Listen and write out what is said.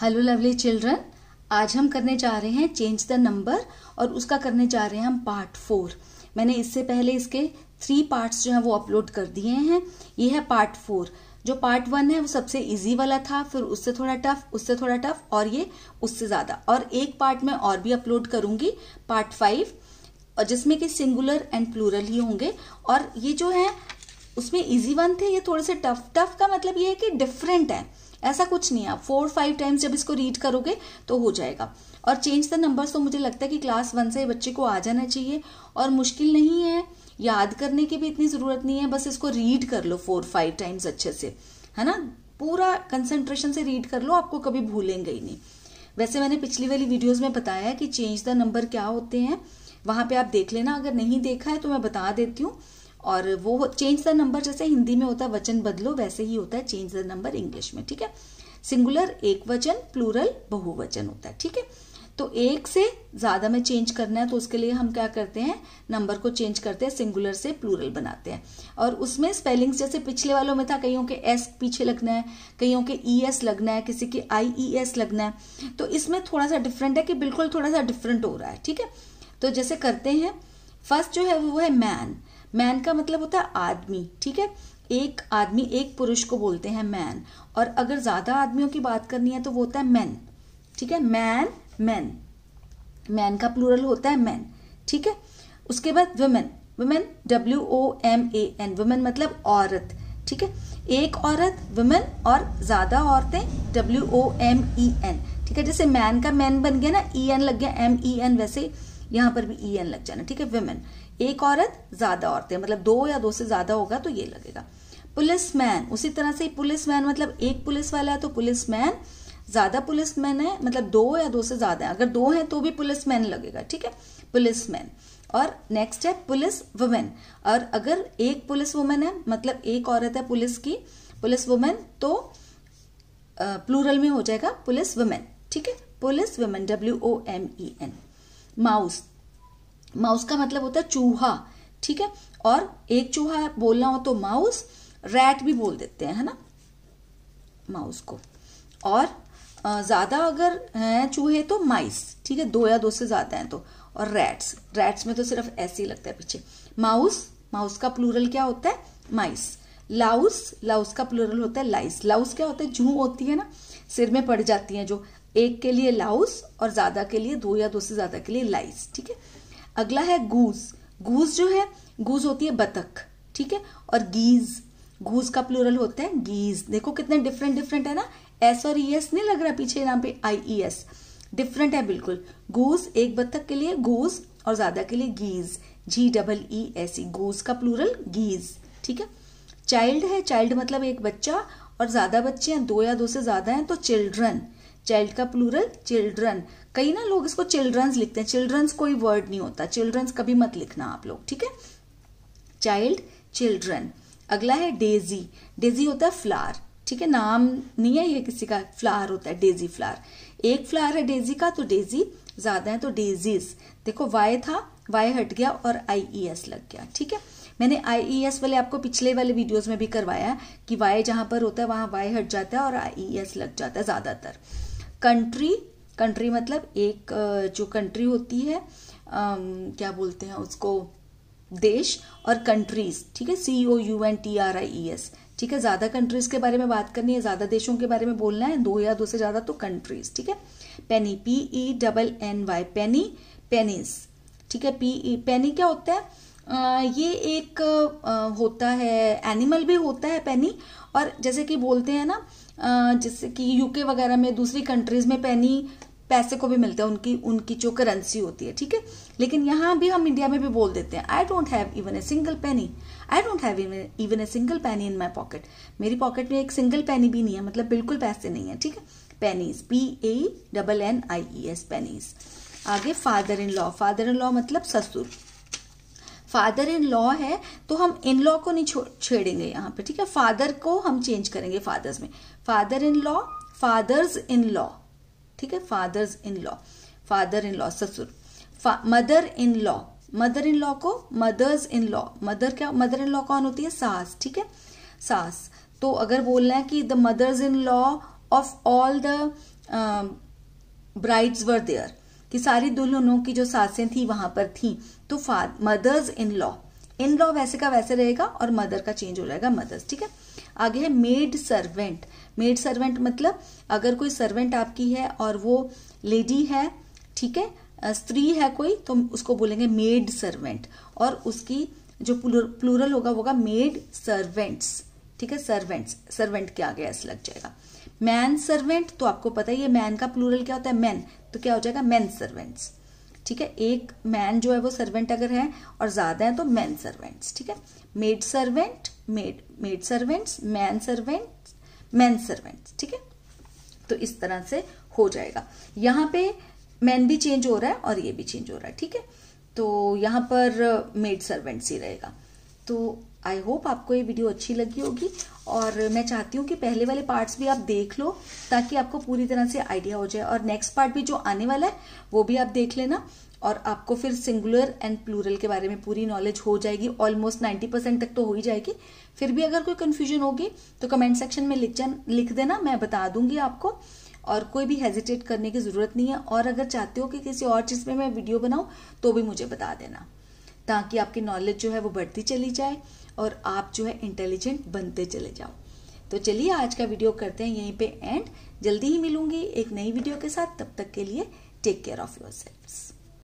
hello lovely children आज हम करने जा रहे हैं चेंज द नंबर और उसका करने जा रहे हैं हम पार्ट फोर मैंने इससे पहले इसके थ्री पार्ट्स जो हैं वो अपलोड कर दिए हैं ये है पार्ट फोर जो पार्ट वन है वो सबसे इजी वाला था फिर उससे थोड़ा टफ उससे थोड़ा टफ और ये उससे ज़्यादा और एक पार्ट में और भी अपलोड करूँगी पार्ट फाइव और जिसमें कि सिंगुलर एंड प्लूरल ही होंगे और ये जो है उसमें इजी वन थे ये थोड़े से टफ टफ का मतलब ये है कि डिफरेंट है ऐसा कुछ नहीं है आप फोर फाइव टाइम्स जब इसको रीड करोगे तो हो जाएगा और चेंज द नंबर्स तो मुझे लगता है कि क्लास वन से बच्चे को आ जाना चाहिए और मुश्किल नहीं है याद करने की भी इतनी ज़रूरत नहीं है बस इसको रीड कर लो फोर फाइव टाइम्स अच्छे से है ना पूरा कंसंट्रेशन से रीड कर लो आपको कभी भूलेंगे ही नहीं वैसे मैंने पिछली वाली वीडियोज में बताया कि चेंज द नंबर क्या होते हैं वहाँ पर आप देख लेना अगर नहीं देखा है तो मैं बता देती हूँ और वो चेंज द नंबर जैसे हिंदी में होता है वचन बदलो वैसे ही होता है चेंज द नंबर इंग्लिश में ठीक है सिंगुलर एक वचन प्लूरल बहुवचन होता है ठीक है तो एक से ज़्यादा में चेंज करना है तो उसके लिए हम क्या करते हैं नंबर को चेंज करते हैं सिंगुलर से प्लूरल बनाते हैं और उसमें स्पेलिंग्स जैसे पिछले वालों में था कईयों के एस पीछे लगना है कईयों के ई e एस लगना है किसी के आई ई एस लगना है तो इसमें थोड़ा सा डिफरेंट है कि बिल्कुल थोड़ा सा डिफरेंट हो रहा है ठीक है तो जैसे करते हैं फर्स्ट जो है वो है मैन मैन का मतलब होता है आदमी ठीक है एक आदमी एक पुरुष को बोलते हैं मैन और अगर ज़्यादा आदमियों की बात करनी है तो वो होता है मैन ठीक है मैन मैन मैन का प्लूरल होता है मैन ठीक है उसके बाद woman woman W O M A N woman मतलब औरत ठीक है एक औरत वुमेन और ज़्यादा औरतें W O M E N ठीक है जैसे मैन का मैन बन गया ना ई e एन लग गया एम ई एन वैसे यहाँ पर भी ई e एन लग जाना ठीक है विमेन एक औरत ज्यादा औरतें मतलब दो या दो से ज्यादा होगा तो ये लगेगा पुलिस मैन उसी तरह से पुलिस मैन मतलब एक पुलिस वाला है तो पुलिस मैन ज्यादा पुलिस मैन है मतलब दो या दो से ज्यादा है अगर दो है तो भी पुलिस मैन लगेगा ठीक है पुलिस मैन और नेक्स्ट है पुलिस वुमेन और अगर एक पुलिस वुमेन है मतलब एक औरत है पुलिस की पुलिस वुमेन तो प्लूरल में हो जाएगा पुलिस वुमेन ठीक है police women W O M E N mouse mouse का मतलब होता है चूहा ठीक है और एक चूहा बोलना हो तो माउस रैट भी बोल देते हैं है ना माउस को और ज़्यादा अगर हैं चूहे तो माइस ठीक है दो या दो से ज़्यादा हैं तो और रैट्स रैट्स में तो सिर्फ ऐसे ही लगता है पीछे माउस माउस का प्लूरल क्या होता है माइस लाउस लाउस का प्लूरल होता है लाइस लाउस क्या होता है जू होती है ना सिर में पड़ जाती है जो एक के लिए लाउस और ज्यादा के लिए दो या दो से ज्यादा के लिए लाइस ठीक है अगला है गूज गूज जो है गूज होती है बतख ठीक है और गीज गूज का प्लूरल होता है गीज देखो कितने डिफरेंट डिफरेंट है ना एस और ई e एस नहीं लग रहा पीछे यहाँ पे आई ई एस डिफरेंट है बिल्कुल गूज एक बत्तख के लिए गूज और ज्यादा के लिए गीज जी डबल ई एस ई गूज का प्लूरल गीज ठीक है चाइल्ड है चाइल्ड मतलब एक बच्चा और ज्यादा बच्चे हैं दो या दो से ज्यादा हैं तो चिल्ड्रन चाइल्ड का प्लूरल चिल्ड्रन कई ना लोग इसको चिल्ड्रंस लिखते हैं चिल्ड्रंस कोई वर्ड नहीं होता चिल्ड्रंस कभी मत लिखना आप लोग ठीक है चाइल्ड चिल्ड्रन अगला है डेजी डेजी होता है फ्लार ठीक है नाम नहीं है ये किसी का फ्लार होता है डेजी फ्लार एक फ्लार है डेजी का तो डेजी ज्यादा है तो डेजीज देखो वाई था वाई हट गया और आई ई एस लग गया ठीक है मैंने आई ई एस वाले आपको पिछले वाले वीडियोस में भी करवाया कि वाई जहां पर होता है वहां वाई हट जाता है और आई ई एस लग जाता है ज़्यादातर कंट्री कंट्री मतलब एक जो कंट्री होती है क्या बोलते हैं उसको देश और कंट्रीज ठीक है C O U N T R I E S ठीक है ज़्यादा कंट्रीज के बारे में बात करनी है ज़्यादा देशों के बारे में बोलना है दो या दो से ज़्यादा तो कंट्रीज ठीक है penny P E double N Y penny pennies ठीक है पी ई पेनी क्या होता है आ, ये एक आ, होता है एनिमल भी होता है पेनी और जैसे कि बोलते हैं ना जैसे कि यूके वगैरह में दूसरी कंट्रीज़ में पैनी पैसे को भी मिलता है उनकी उनकी जो करेंसी होती है ठीक है लेकिन यहाँ भी हम इंडिया में भी बोल देते हैं I don't have even a single penny I don't have even a single penny in my pocket मेरी पॉकेट में एक सिंगल पैनी भी नहीं है मतलब बिल्कुल पैसे नहीं है ठीक है pennies P A double N I E S pennies आगे father in law father in law मतलब ससुर फादर इन लॉ है तो हम इन लॉ को नहीं छेड़ेंगे यहाँ पे ठीक है फादर को हम चेंज करेंगे फादर्स में father in law fathers in law ठीक है fathers in law father in law ससुर mother in law mother in law को मदर्स इन लॉ मदर क्या मदर इन लॉ कौन होती है सास ठीक है सास तो अगर बोलना है कि the mothers in law of all the brides were there कि सारी दुल्हनों की जो सासें थी वहां पर थी तो mothers in law in law वैसे का वैसे रहेगा और मदर का चेंज हो जाएगा मदर्स ठीक है आगे है मेड सर्वेंट मेड सर्वेंट मतलब अगर कोई सर्वेंट आपकी है और वो लेडी है ठीक है स्त्री है कोई तो उसको बोलेंगे मेड सर्वेंट और उसकी जो प्लूरल होगा वो होगा मेड सर्वेंट्स ठीक है सर्वेंट्स सर्वेंट के आगे ऐसा लग जाएगा मैन सर्वेंट तो आपको पता ही है मैन का प्लूरल क्या होता है मैन तो क्या हो जाएगा मैन सर्वेंट्स ठीक है एक मैन जो है वो सर्वेंट अगर है और ज़्यादा है तो मैन सर्वेंट्स ठीक है maid servant maid maid servants man servant man servants ठीक है तो इस तरह से हो जाएगा यहां पे मैन भी चेंज हो रहा है और ये भी चेंज हो रहा है ठीक है तो यहां पर मेड सर्वेंट्स ही रहेगा तो आई होप आपको ये वीडियो अच्छी लगी होगी और मैं चाहती हूँ कि पहले वाले पार्ट्स भी आप देख लो ताकि आपको पूरी तरह से आइडिया हो जाए और नेक्स्ट पार्ट भी जो आने वाला है वो भी आप देख लेना और आपको फिर सिंगुलर एंड प्लूरल के बारे में पूरी नॉलेज हो जाएगी ऑलमोस्ट नाइन्टी परसेंट तक तो हो ही जाएगी फिर भी अगर कोई कन्फ्यूजन होगी तो कमेंट सेक्शन में लिख लिख देना मैं बता दूंगी आपको और कोई भी हेजिटेट करने की ज़रूरत नहीं है और अगर चाहते हो कि किसी और चीज़ में मैं वीडियो बनाऊँ तो भी मुझे बता देना ताकि आपकी नॉलेज जो है वो बढ़ती चली जाए और आप जो है इंटेलिजेंट बनते चले जाओ तो चलिए आज का वीडियो करते हैं यहीं पे एंड जल्दी ही मिलूंगी एक नई वीडियो के साथ तब तक के लिए take care of your self